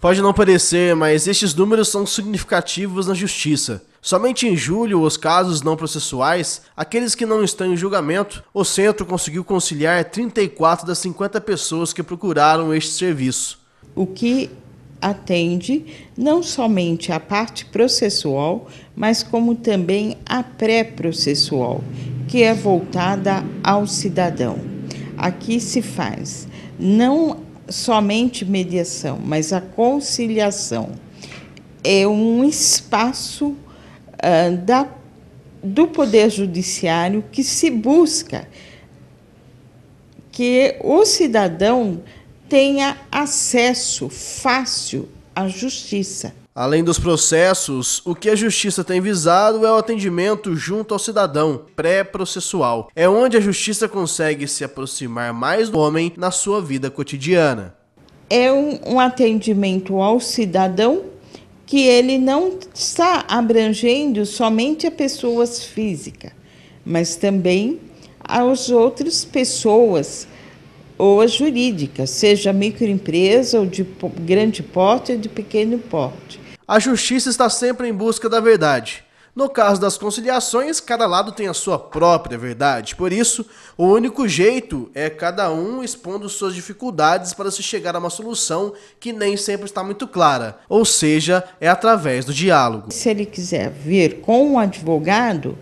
Pode não parecer, mas estes números são significativos na justiça. Somente em julho, os casos não processuais, aqueles que não estão em julgamento, o centro conseguiu conciliar 34 das 50 pessoas que procuraram este serviço. O que atende não somente a parte processual, mas como também a pré-processual, que é voltada ao cidadão. Aqui se faz não somente mediação, mas a conciliação é um espaço uh, da, do Poder Judiciário que se busca que o cidadão tenha acesso fácil à justiça. Além dos processos, o que a justiça tem visado é o atendimento junto ao cidadão, pré-processual. É onde a justiça consegue se aproximar mais do homem na sua vida cotidiana. É um, um atendimento ao cidadão que ele não está abrangendo somente a pessoas físicas, mas também as outras pessoas ou as jurídicas, seja microempresa ou de grande porte ou de pequeno porte. A justiça está sempre em busca da verdade. No caso das conciliações, cada lado tem a sua própria verdade. Por isso, o único jeito é cada um expondo suas dificuldades para se chegar a uma solução que nem sempre está muito clara, ou seja, é através do diálogo. Se ele quiser vir com um advogado,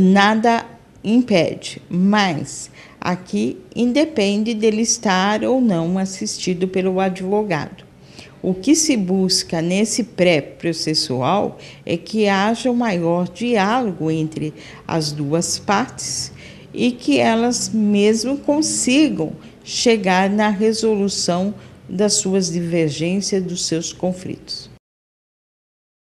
nada impede, mas aqui independe dele estar ou não assistido pelo advogado. O que se busca nesse pré-processual é que haja um maior diálogo entre as duas partes e que elas mesmo consigam chegar na resolução das suas divergências, dos seus conflitos.